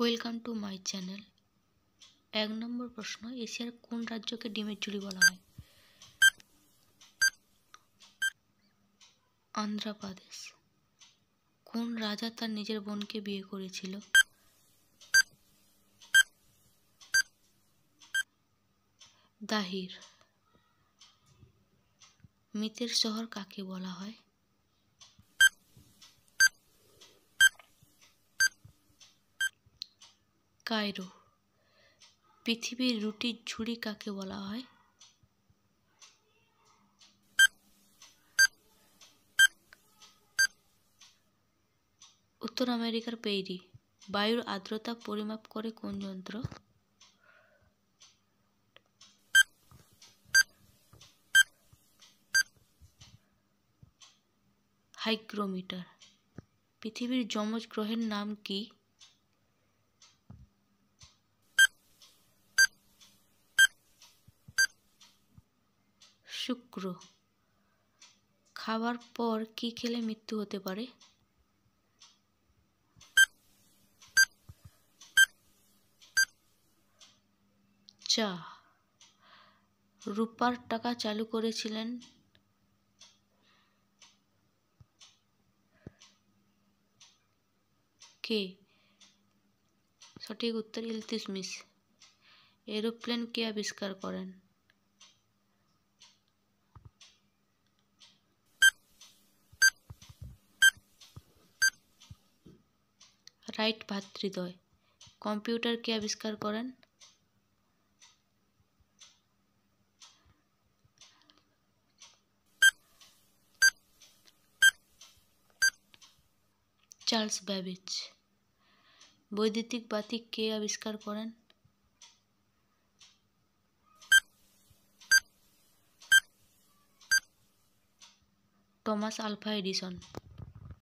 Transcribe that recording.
welcome to my channel এক নম্বর প্রশ্ন এশিয়ার কোন রাজ্যকে ডিমের চুরি বলা হয় অন্ধ্রপ্রদেশ কোন রাজা তার নিজের বোনকে বিয়ে করেছিল দাহির মিতের শহর কাকে বলা হয় কায়রো পৃথিবীর রুটির ঝুড়ি কাকে বলা হয় উত্তর আমেরিকার পেইরি বায়ুর আর্দ্রতা পরিমাপ করে কোন যন্ত্র হাইগ্রোমিটার পৃথিবীর যমজ গ্রহের নাম কী শুক্র খাবার পর কি খেলে মৃত্যু হতে পারে চা রূপার টাকা চালু করেছিলেন কে সঠিক উত্তর মিস এরোপ্লেন কে আবিষ্কার করেন রাইট ভাতৃদ্বয় কম্পিউটার কে আবিষ্কার করেন চার্লস ব্যাবেজ বৈদ্যুতিক বাতি কে আবিষ্কার করেন টমাস আলফা এডিসন